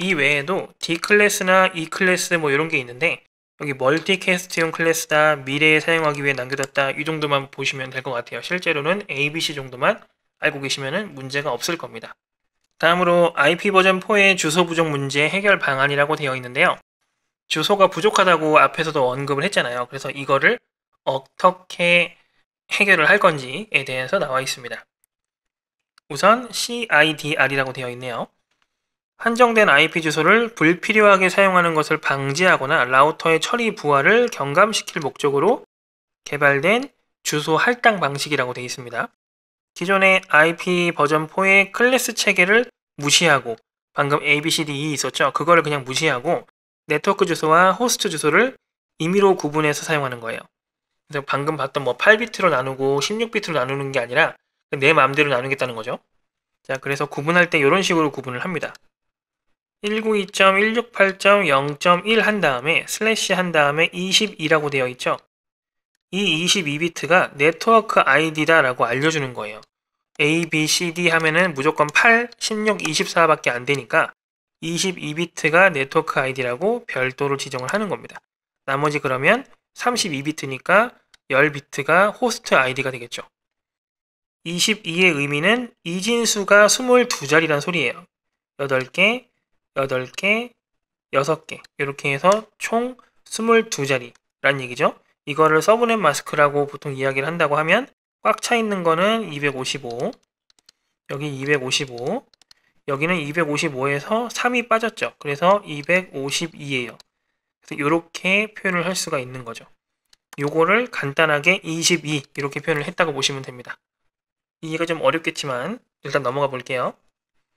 이 외에도 D 클래스나 E 클래스 뭐 이런 게 있는데 여기 멀티캐스트용 클래스다 미래에 사용하기 위해 남겨뒀다 이 정도만 보시면 될 것 같아요. 실제로는 ABC 정도만 알고 계시면 문제가 없을 겁니다. 다음으로 IP 버전 4의 주소 부족 문제 해결 방안이라고 되어 있는데요. 주소가 부족하다고 앞에서도 언급을 했잖아요. 그래서 이거를 어떻게 해결을 할 건지에 대해서 나와 있습니다. 우선 CIDR이라고 되어 있네요. 한정된 IP 주소를 불필요하게 사용하는 것을 방지하거나 라우터의 처리 부하를 경감시킬 목적으로 개발된 주소 할당 방식이라고 되어 있습니다. 기존의 IP 버전 4의 클래스 체계를 무시하고 방금 ABCDE 있었죠? 그거를 그냥 무시하고 네트워크 주소와 호스트 주소를 임의로 구분해서 사용하는 거예요. 그래서 방금 봤던 뭐 8비트로 나누고 16비트로 나누는 게 아니라 내 마음대로 나누겠다는 거죠. 자, 그래서 구분할 때 이런 식으로 구분을 합니다. 192.168.0.1 한 다음에 슬래시 한 다음에 22라고 되어 있죠. 이 22비트가 네트워크 아이디다라고 알려주는 거예요. A, B, C, D 하면은 무조건 8, 16, 24밖에 안 되니까 22비트가 네트워크 아이디라고 별도로 지정을 하는 겁니다. 나머지 그러면 32비트니까 10비트가 호스트 아이디가 되겠죠. 22의 의미는 이진수가 22자리란 소리예요. 8개, 8개, 6개 이렇게 해서 총 22자리란 얘기죠. 이거를 서브넷 마스크라고 보통 이야기를 한다고 하면 꽉차 있는 거는 255, 여기 255, 여기는 255에서 3이 빠졌죠. 그래서 252예요. 그래서 이렇게 표현을 할 수가 있는 거죠. 요거를 간단하게 22 이렇게 표현을 했다고 보시면 됩니다. 이해가 좀 어렵겠지만 일단 넘어가 볼게요.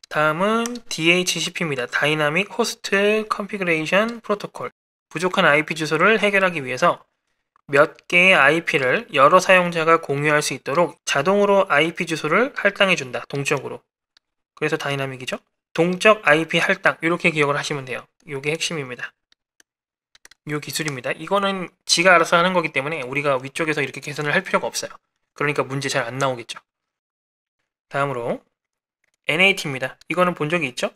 다음은 DHCP입니다. 다이나믹 호스트 컨피그레이션 프로토콜 부족한 IP 주소를 해결하기 위해서 몇 개의 IP를 여러 사용자가 공유할 수 있도록 자동으로 IP 주소를 할당해 준다. 동적으로. 그래서 다이나믹이죠. 동적 IP 할당 이렇게 기억을 하시면 돼요. 이게 핵심입니다. 이 기술입니다. 이거는 지가 알아서 하는 거기 때문에 우리가 위쪽에서 이렇게 계산을 할 필요가 없어요. 그러니까 문제 잘 안 나오겠죠. 다음으로 NAT입니다. 이거는 본 적이 있죠?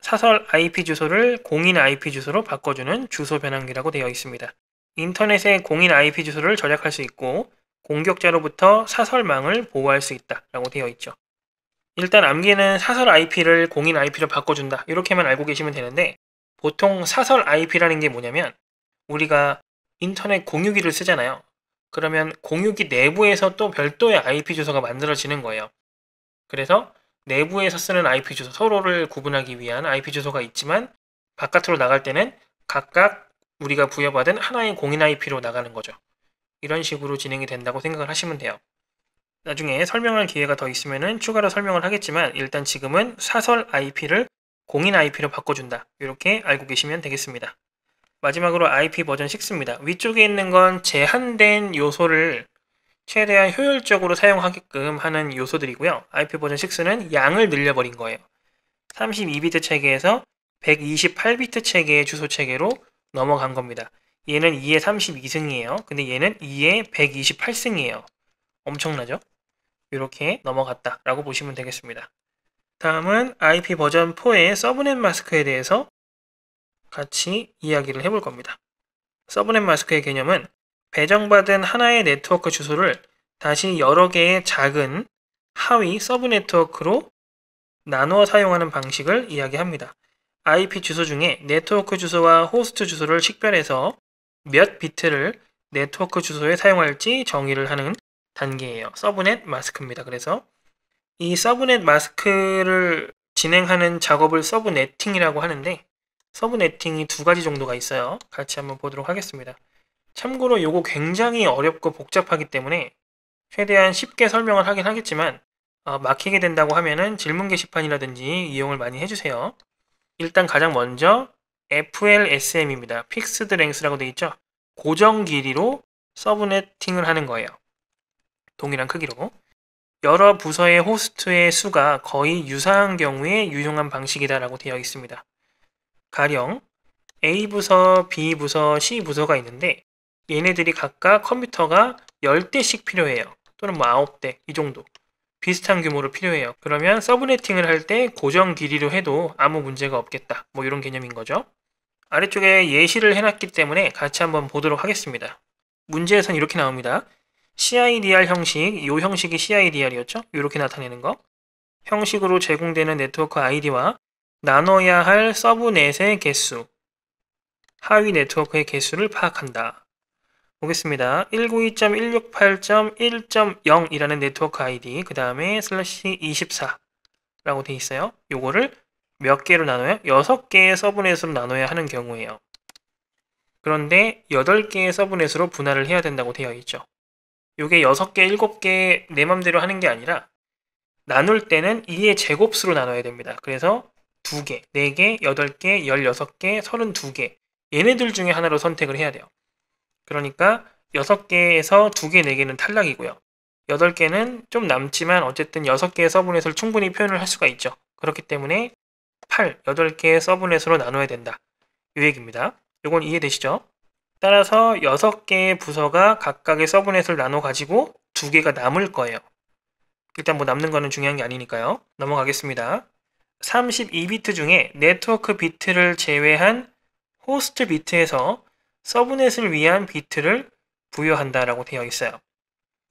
사설 IP 주소를 공인 IP 주소로 바꿔주는 주소 변환기라고 되어 있습니다. 인터넷에 공인 IP 주소를 저장할 수 있고 공격자로부터 사설망을 보호할 수 있다라고 되어 있죠. 일단 암기는 사설 IP를 공인 IP로 바꿔준다 이렇게만 알고 계시면 되는데 보통 사설 IP라는 게 뭐냐면 우리가 인터넷 공유기를 쓰잖아요. 그러면 공유기 내부에서 또 별도의 IP 주소가 만들어지는 거예요. 그래서 내부에서 쓰는 IP 주소, 서로를 구분하기 위한 IP 주소가 있지만 바깥으로 나갈 때는 각각 우리가 부여받은 하나의 공인 IP로 나가는 거죠. 이런 식으로 진행이 된다고 생각을 하시면 돼요. 나중에 설명할 기회가 더 있으면 추가로 설명을 하겠지만 일단 지금은 사설 IP를 공인 IP로 바꿔준다. 이렇게 알고 계시면 되겠습니다. 마지막으로 IP 버전 6입니다. 위쪽에 있는 건 제한된 요소를 최대한 효율적으로 사용하게끔 하는 요소들이고요. IP 버전 6는 양을 늘려버린 거예요. 32비트 체계에서 128비트 체계의 주소 체계로 넘어간 겁니다. 얘는 2에 32승이에요. 근데 얘는 2에 128승이에요. 엄청나죠? 이렇게 넘어갔다라고 보시면 되겠습니다. 다음은 IP 버전 4의 서브넷 마스크에 대해서 같이 이야기를 해볼 겁니다. 서브넷 마스크의 개념은 배정받은 하나의 네트워크 주소를 다시 여러 개의 작은 하위 서브 네트워크로 나누어 사용하는 방식을 이야기합니다. IP 주소 중에 네트워크 주소와 호스트 주소를 식별해서 몇 비트를 네트워크 주소에 사용할지 정의를 하는 단계예요. 서브넷 마스크입니다. 그래서 이 서브넷 마스크를 진행하는 작업을 서브네팅이라고 하는데 서브네팅이 두 가지 정도가 있어요. 같이 한번 보도록 하겠습니다. 참고로 이거 굉장히 어렵고 복잡하기 때문에 최대한 쉽게 설명을 하긴 하겠지만 어, 막히게 된다고 하면은 질문 게시판이라든지 이용을 많이 해주세요. 일단 가장 먼저 FLSM입니다. Fixed Length라고 되어 있죠. 고정 길이로 서브네팅을 하는 거예요. 동일한 크기로. 여러 부서의 호스트의 수가 거의 유사한 경우에 유용한 방식이다라고 되어 있습니다. 가령 A 부서, B 부서, C 부서가 있는데 얘네들이 각각 컴퓨터가 10대씩 필요해요. 또는 뭐 9대 이 정도. 비슷한 규모로 필요해요. 그러면 서브네팅을 할 때 고정 길이로 해도 아무 문제가 없겠다. 뭐 이런 개념인 거죠. 아래쪽에 예시를 해놨기 때문에 같이 한번 보도록 하겠습니다. 문제에선 이렇게 나옵니다. CIDR 형식, 이 형식이 CIDR이었죠? 이렇게 나타내는 거. 형식으로 제공되는 네트워크 아이디와 나눠야 할 서브넷의 개수, 하위 네트워크의 개수를 파악한다. 보겠습니다. 192.168.1.0 이라는 네트워크 아이디 그 다음에 슬래시 24라고 돼 있어요. 요거를 몇 개로 나눠요? 6개의 서브넷으로 나눠야 하는 경우에요. 그런데 8개의 서브넷으로 분할을 해야 된다고 되어 있죠. 요게 6개, 7개 내 맘대로 하는 게 아니라 나눌 때는 2의 제곱수로 나눠야 됩니다. 그래서 2개, 4개, 8개, 16개, 32개 얘네들 중에 하나로 선택을 해야 돼요. 그러니까 6개에서 2개, 4개는 탈락이고요. 8개는 좀 남지만 어쨌든 6개의 서브넷을 충분히 표현을 할 수가 있죠. 그렇기 때문에 8, 8개의 서브넷으로 나눠야 된다. 요 얘기입니다. 이건 이해되시죠? 따라서 6개의 부서가 각각의 서브넷을 나눠 가지고 2개가 남을 거예요. 일단 뭐 남는 거는 중요한 게 아니니까요. 넘어가겠습니다. 32비트 중에 네트워크 비트를 제외한 호스트 비트에서 서브넷을 위한 비트를 부여한다라고 되어 있어요.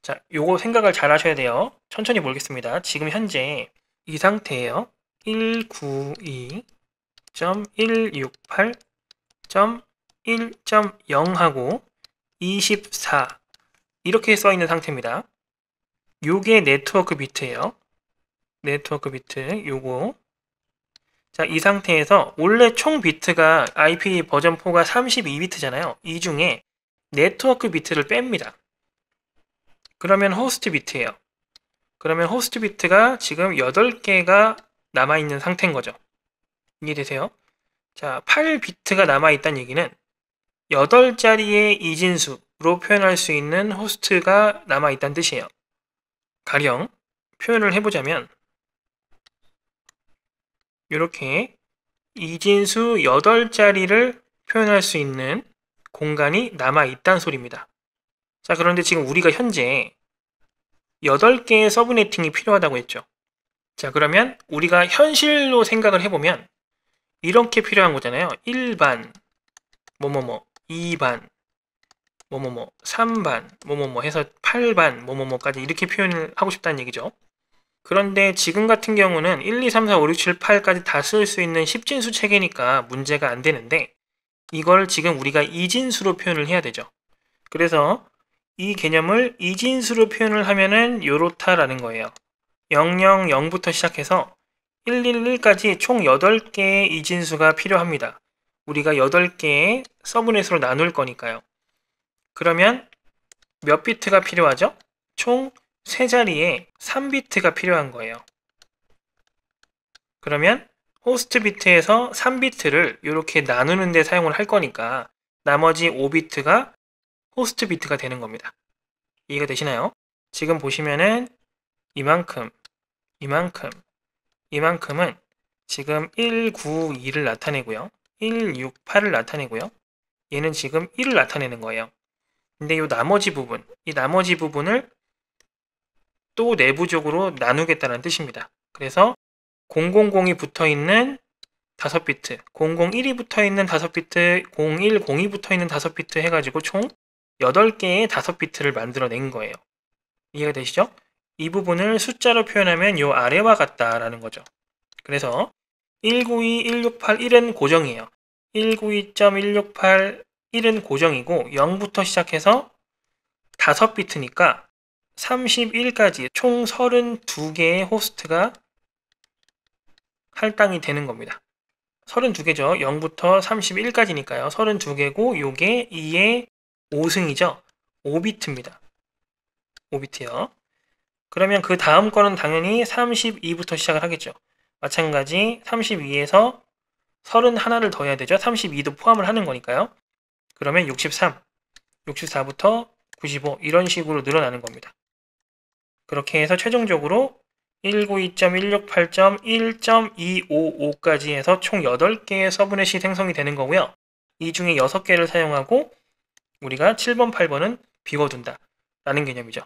자, 요거 생각을 잘 하셔야 돼요. 천천히 몰겠습니다. 지금 현재 이 상태예요. 192.168.1.0 하고 24 이렇게 써 있는 상태입니다. 요게 네트워크 비트예요. 네트워크 비트 요거 자, 이 상태에서 원래 총 비트가 IP 버전 4가 32비트잖아요. 이 중에 네트워크 비트를 뺍니다. 그러면 호스트 비트예요. 그러면 호스트 비트가 지금 8개가 남아있는 상태인 거죠. 이해되세요? 자, 8비트가 남아있다는 얘기는 8자리의 이진수로 표현할 수 있는 호스트가 남아있다는 뜻이에요. 가령 표현을 해보자면 이렇게 이진수 8자리를 표현할 수 있는 공간이 남아있다는 소리입니다. 자 그런데 지금 우리가 현재 8개의 서브네팅이 필요하다고 했죠. 자 그러면 우리가 현실로 생각을 해보면 이렇게 필요한 거잖아요. 1반, 뭐뭐뭐, 2반, 뭐뭐뭐, 3반, 뭐뭐뭐 해서 8반, 뭐뭐뭐까지 이렇게 표현을 하고 싶다는 얘기죠. 그런데 지금 같은 경우는 1, 2, 3, 4, 5, 6, 7, 8까지 다 쓸 수 있는 10진수 체계니까 문제가 안 되는데 이걸 지금 우리가 이진수로 표현을 해야 되죠. 그래서 이 개념을 이진수로 표현을 하면은 요렇다라는 거예요. 000부터 시작해서 111까지 총 8개의 이진수가 필요합니다. 우리가 8개의 서브넷으로 나눌 거니까요. 그러면 몇 비트가 필요하죠? 총세 자리에 3비트가 필요한 거예요. 그러면 호스트 비트에서 3비트를 이렇게 나누는 데 사용을 할 거니까 나머지 5비트가 호스트 비트가 되는 겁니다. 이해가 되시나요? 지금 보시면은 이만큼, 이만큼, 이만큼은 지금 192를 나타내고요. 168을 나타내고요. 얘는 지금 1을 나타내는 거예요. 근데 이 나머지 부분, 이 나머지 부분을 또 내부적으로 나누겠다는 뜻입니다. 그래서 000이 붙어 있는 5비트, 001이 붙어 있는 5비트, 0 1 0이 붙어 있는 5비트 해가지고 총 8개의 5비트를 만들어낸 거예요. 이해가 되시죠? 이 부분을 숫자로 표현하면 이 아래와 같다라는 거죠. 그래서 192168은 1 고정이에요. 192.168 1은 고정이고 0부터 시작해서 5비트니까 31까지 총 32개의 호스트가 할당이 되는 겁니다. 32개죠. 0부터 31까지니까요. 32개고 요게 2의 5승이죠. 5비트입니다. 5비트요. 그러면 그 다음 거는 당연히 32부터 시작을 하겠죠. 마찬가지 32에서 31를 더 해야 되죠. 32도 포함을 하는 거니까요. 그러면 63, 64부터 95 이런 식으로 늘어나는 겁니다. 그렇게 해서 최종적으로 192.168.1.255까지 해서 총 8개의 서브넷이 생성이 되는 거고요. 이 중에 6개를 사용하고 우리가 7번, 8번은 비워둔다 라는 개념이죠.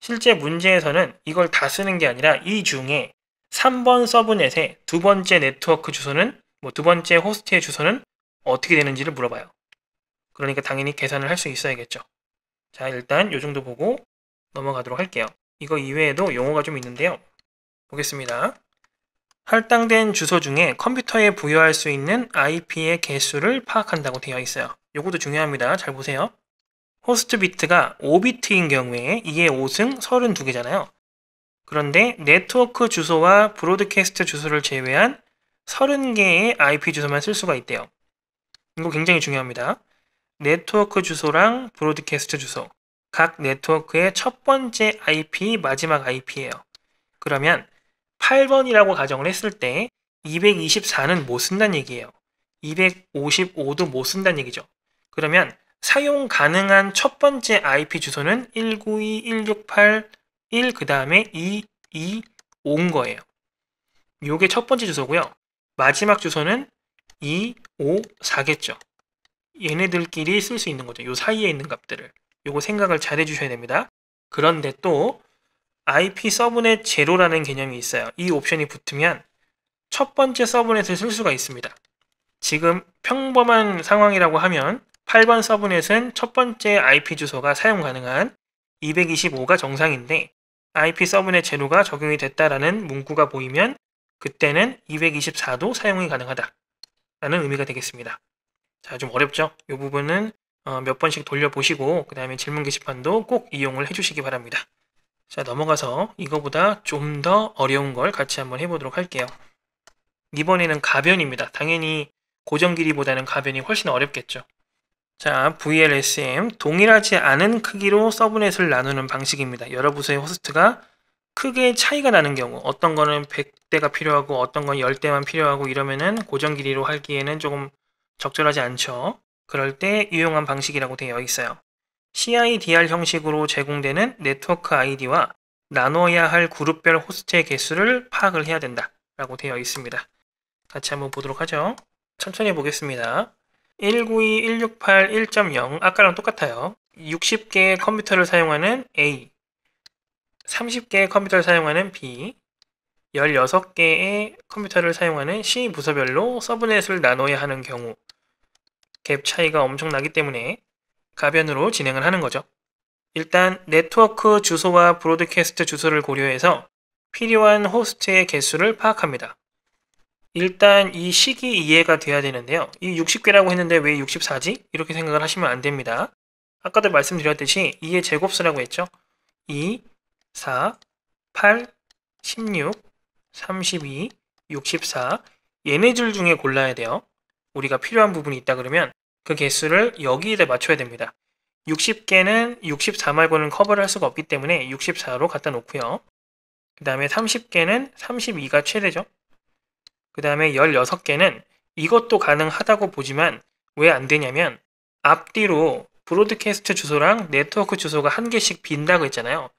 실제 문제에서는 이걸 다 쓰는 게 아니라 이 중에 3번 서브넷의 두 번째 네트워크 주소는 뭐 두 번째 호스트의 주소는 어떻게 되는지를 물어봐요. 그러니까 당연히 계산을 할 수 있어야겠죠. 자 일단 요 정도 보고 넘어가도록 할게요. 이거 이외에도 용어가 좀 있는데요. 보겠습니다. 할당된 주소 중에 컴퓨터에 부여할 수 있는 IP의 개수를 파악한다고 되어 있어요. 요것도 중요합니다. 잘 보세요. 호스트 비트가 5비트인 경우에 2의 5승 32개잖아요. 그런데 네트워크 주소와 브로드캐스트 주소를 제외한 30개의 IP 주소만 쓸 수가 있대요. 이거 굉장히 중요합니다. 네트워크 주소랑 브로드캐스트 주소 각 네트워크의 첫 번째 IP, 마지막 IP예요. 그러면 8번이라고 가정을 했을 때 224는 못 쓴다는 얘기예요. 255도 못 쓴다는 얘기죠. 그러면 사용 가능한 첫 번째 IP 주소는 192.168.1 그 다음에 225인 거예요. 요게 첫 번째 주소고요. 마지막 주소는 254겠죠. 얘네들끼리 쓸 수 있는 거죠. 요 사이에 있는 값들을. 요거 생각을 잘 해주셔야 됩니다. 그런데 또 IP 서브넷 제로라는 개념이 있어요. 이 옵션이 붙으면 첫 번째 서브넷을 쓸 수가 있습니다. 지금 평범한 상황이라고 하면 8번 서브넷은 첫 번째 IP 주소가 사용 가능한 225가 정상인데 IP 서브넷 제로가 적용이 됐다라는 문구가 보이면 그때는 224도 사용이 가능하다 라는 의미가 되겠습니다. 자, 좀 어렵죠? 이 부분은 어, 몇 번씩 돌려보시고 그 다음에 질문 게시판도 꼭 이용을 해주시기 바랍니다. 자 넘어가서 이거보다 좀 더 어려운 걸 같이 한번 해보도록 할게요. 이번에는 가변입니다. 당연히 고정 길이보다는 가변이 훨씬 어렵겠죠. 자, VLSM 동일하지 않은 크기로 서브넷을 나누는 방식입니다. 여러 부서의 호스트가 크게 차이가 나는 경우 어떤 거는 100대가 필요하고 어떤 건 10대만 필요하고 이러면은 고정 길이로 하기에는 조금 적절하지 않죠. 그럴 때 유용한 방식이라고 되어 있어요. CIDR 형식으로 제공되는 네트워크 아이디와 나눠야 할 그룹별 호스트의 개수를 파악을 해야 된다 라고 되어 있습니다. 같이 한번 보도록 하죠. 천천히 보겠습니다. 192.168.1.0 아까랑 똑같아요. 60개의 컴퓨터를 사용하는 A 30개의 컴퓨터를 사용하는 B 16개의 컴퓨터를 사용하는 C 부서별로 서브넷을 나눠야 하는 경우 갭 차이가 엄청나기 때문에 가변으로 진행을 하는 거죠. 일단 네트워크 주소와 브로드캐스트 주소를 고려해서 필요한 호스트의 개수를 파악합니다. 일단 이 식이 이해가 돼야 되는데요. 이 60개라고 했는데 왜 64지? 이렇게 생각을 하시면 안 됩니다. 아까도 말씀드렸듯이 2의 제곱수라고 했죠. 2, 4, 8, 16, 32, 64 얘네 줄 중에 골라야 돼요. 우리가 필요한 부분이 있다 그러면 그 개수를 여기에 맞춰야 됩니다. 60개는 64 말고는 커버를 할 수가 없기 때문에 64로 갖다 놓고요. 그 다음에 30개는 32가 최대죠. 그 다음에 16개는 이것도 가능하다고 보지만 왜 안 되냐면 앞뒤로 브로드캐스트 주소랑 네트워크 주소가 한 개씩 빈다고 했잖아요.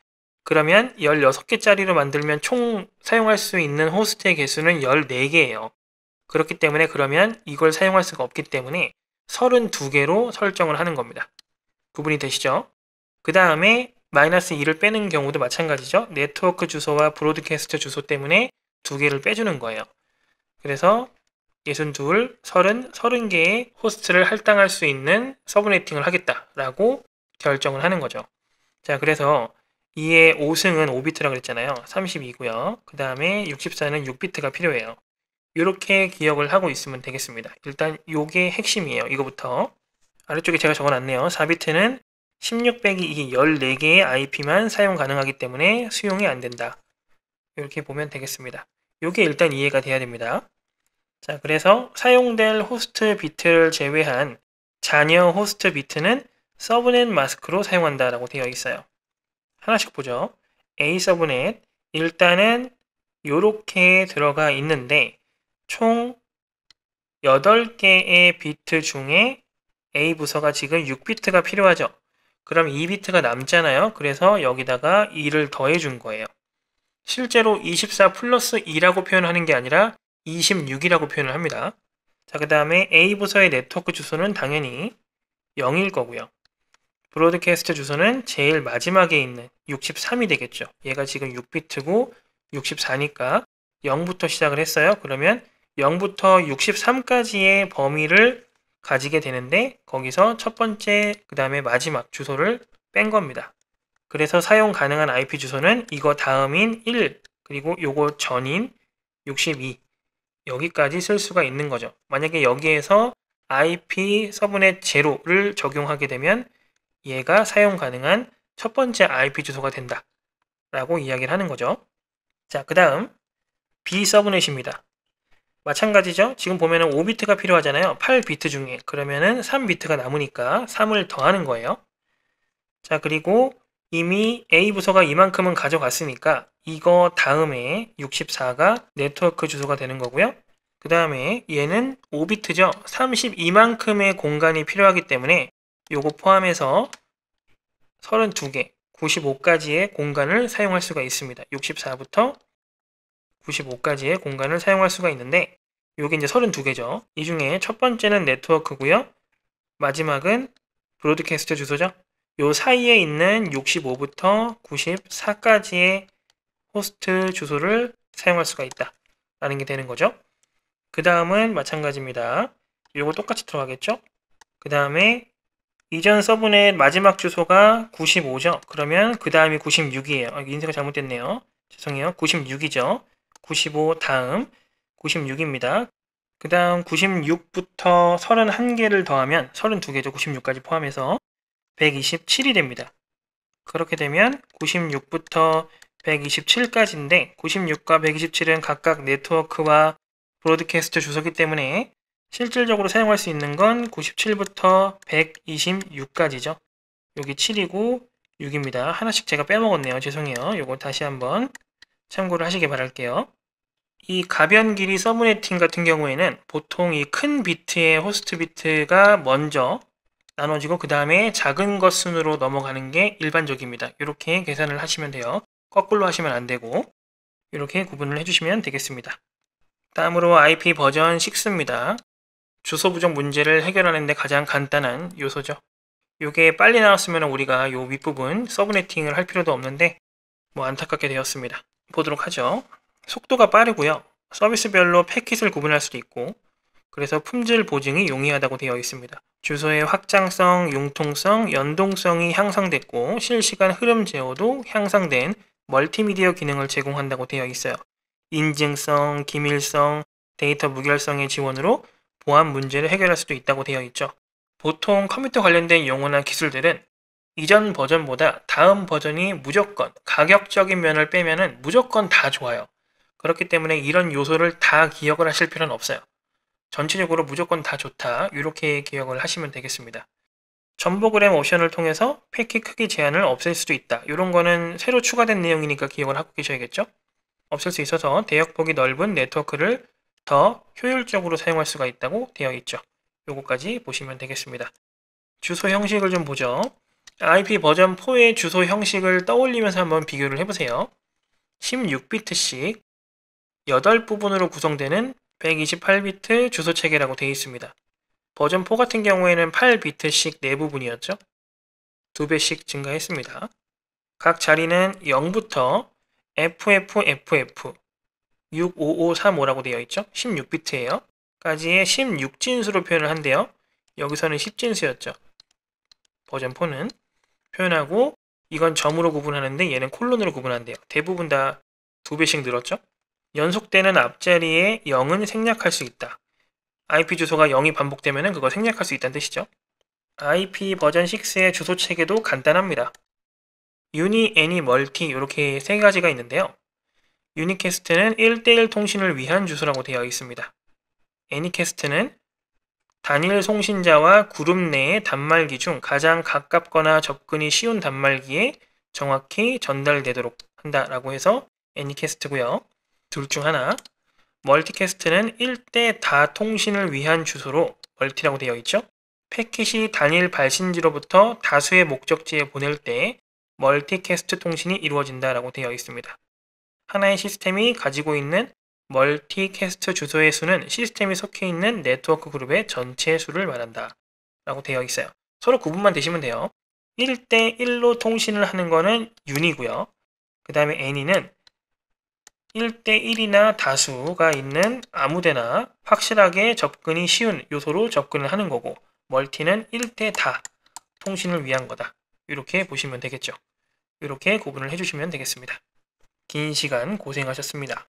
그러면 16개짜리로 만들면 총 사용할 수 있는 호스트의 개수는 14개예요. 그렇기 때문에 그러면 이걸 사용할 수가 없기 때문에 32개로 설정을 하는 겁니다. 구분이 되시죠? 그 다음에 마이너스 2를 빼는 경우도 마찬가지죠. 네트워크 주소와 브로드캐스트 주소 때문에 2 개를 빼주는 거예요. 그래서 62, 30, 30개의 호스트를 할당할 수 있는 서브네팅을 하겠다라고 결정을 하는 거죠. 자, 그래서 2의 5승은 5비트라고 그랬잖아요. 32고요. 그 다음에 64는 6비트가 필요해요. 이렇게 기억을 하고 있으면 되겠습니다. 일단 이게 핵심이에요. 이거부터 아래쪽에 제가 적어놨네요. 4비트는 16 빼기 2 14개의 IP만 사용 가능하기 때문에 수용이 안 된다. 이렇게 보면 되겠습니다. 이게 일단 이해가 돼야 됩니다. 자, 그래서 사용될 호스트 비트를 제외한 잔여 호스트 비트는 서브넷 마스크로 사용한다라고 되어 있어요. 하나씩 보죠. A 서브넷 일단은 이렇게 들어가 있는데 총 8개의 비트 중에 A 부서가 지금 6비트가 필요하죠. 그럼 2비트가 남잖아요. 그래서 여기다가 2를 더해 준 거예요. 실제로 24 플러스 2라고 표현하는 게 아니라 26이라고 표현을 합니다. 자, 그 다음에 A 부서의 네트워크 주소는 당연히 0일 거고요. 브로드캐스트 주소는 제일 마지막에 있는 63이 되겠죠. 얘가 지금 6비트고 64니까 0부터 시작을 했어요. 그러면 0부터 63까지의 범위를 가지게 되는데 거기서 첫 번째 그 다음에 마지막 주소를 뺀 겁니다. 그래서 사용 가능한 IP 주소는 이거 다음인 1 그리고 요거 전인 62 여기까지 쓸 수가 있는 거죠. 만약에 여기에서 IP 서브넷 제로를 적용하게 되면 얘가 사용 가능한 첫 번째 IP 주소가 된다 라고 이야기를 하는 거죠. 자, 그 다음 B 서브넷입니다. 마찬가지죠. 지금 보면은 5비트가 필요하잖아요. 8비트 중에. 그러면은 3비트가 남으니까 3을 더하는 거예요. 자, 그리고 이미 A 부서가 이만큼은 가져갔으니까 이거 다음에 64가 네트워크 주소가 되는 거고요. 그 다음에 얘는 5비트죠. 32만큼의 공간이 필요하기 때문에 요거 포함해서 32개, 95까지의 공간을 사용할 수가 있습니다. 64부터 95까지의 공간을 사용할 수가 있는데 요게 이제 32개죠. 이 중에 첫 번째는 네트워크고요. 마지막은 브로드캐스트 주소죠. 요 사이에 있는 65부터 94까지의 호스트 주소를 사용할 수가 있다. 라는 게 되는 거죠. 그 다음은 마찬가지입니다. 요거 똑같이 들어가겠죠? 그 다음에 이전 서브넷 마지막 주소가 95죠. 그러면 그 다음이 96이에요. 아, 인쇄가 잘못됐네요. 죄송해요. 96이죠. 95 다음 96입니다. 그 다음 96부터 31개를 더하면 32개죠. 96까지 포함해서 127이 됩니다. 그렇게 되면 96부터 127까지인데 96과 127은 각각 네트워크와 브로드캐스트 주소기 때문에 실질적으로 사용할 수 있는 건 97부터 126까지죠. 여기 7이고 6입니다. 하나씩 제가 빼먹었네요. 죄송해요. 이걸 다시 한번 참고를 하시길 바랄게요. 이 가변 길이 서브네팅 같은 경우에는 보통 이 큰 비트의 호스트 비트가 먼저 나눠지고 그 다음에 작은 것 순으로 넘어가는 게 일반적입니다. 이렇게 계산을 하시면 돼요. 거꾸로 하시면 안 되고 이렇게 구분을 해주시면 되겠습니다. 다음으로 IP 버전 6입니다. 주소 부족 문제를 해결하는데 가장 간단한 요소죠. 이게 빨리 나왔으면 우리가 이 윗부분 서브네팅을 할 필요도 없는데 뭐 안타깝게 되었습니다. 보도록 하죠. 속도가 빠르고요. 서비스별로 패킷을 구분할 수도 있고 그래서 품질 보증이 용이하다고 되어 있습니다. 주소의 확장성, 융통성, 연동성이 향상됐고 실시간 흐름 제어도 향상된 멀티미디어 기능을 제공한다고 되어 있어요. 인증성, 기밀성, 데이터 무결성의 지원으로 보안 문제를 해결할 수도 있다고 되어 있죠. 보통 컴퓨터 관련된 용어나 기술들은 이전 버전보다 다음 버전이 무조건 가격적인 면을 빼면 무조건 다 좋아요. 그렇기 때문에 이런 요소를 다 기억을 하실 필요는 없어요. 전체적으로 무조건 다 좋다 이렇게 기억을 하시면 되겠습니다. 점보그램 옵션을 통해서 패키 크기 제한을 없앨 수도 있다. 이런 거는 새로 추가된 내용이니까 기억을 하고 계셔야겠죠? 없앨 수 있어서 대역폭이 넓은 네트워크를 더 효율적으로 사용할 수가 있다고 되어 있죠. 요거까지 보시면 되겠습니다. 주소 형식을 좀 보죠. IP 버전 4의 주소 형식을 떠올리면서 한번 비교를 해보세요. 16비트씩 8부분으로 구성되는 128비트 주소 체계라고 되어 있습니다. 버전 4 같은 경우에는 8비트씩 4부분이었죠. 2배씩 증가했습니다. 각 자리는 0부터 FFFF 65535라고 되어 있죠. 16비트예요. 까지의 16진수로 표현을 한대요 여기서는 10진수였죠. 버전 4는 표현하고 이건 점으로 구분하는데 얘는 콜론으로 구분한대요. 대부분 다 2배씩 늘었죠. 연속되는 앞자리에 0은 생략할 수 있다. IP 주소가 0이 반복되면 그걸 생략할 수 있다는 뜻이죠. IP 버전 6의 주소 체계도 간단합니다. 유니, 애니, 멀티 이렇게 세 가지가 있는데요. 유니캐스트는 1대1 통신을 위한 주소라고 되어 있습니다. 애니캐스트는 단일 송신자와 그룹 내의 단말기 중 가장 가깝거나 접근이 쉬운 단말기에 정확히 전달되도록 한다라고 해서 애니캐스트고요. 둘중 하나 멀티캐스트는 1대 다 통신을 위한 주소로 멀티라고 되어 있죠. 패킷이 단일 발신지로부터 다수의 목적지에 보낼 때 멀티캐스트 통신이 이루어진다라고 되어 있습니다. 하나의 시스템이 가지고 있는 멀티캐스트 주소의 수는 시스템이 속해 있는 네트워크 그룹의 전체 수를 말한다. 라고 되어 있어요. 서로 구분만 되시면 돼요. 1대1로 통신을 하는 거는 윤이고요그 다음에 애니는 1대1이나 다수가 있는 아무데나 확실하게 접근이 쉬운 요소로 접근을 하는 거고 멀티는 1대 다 통신을 위한 거다. 이렇게 보시면 되겠죠. 이렇게 구분을 해주시면 되겠습니다. 긴 시간 고생하셨습니다.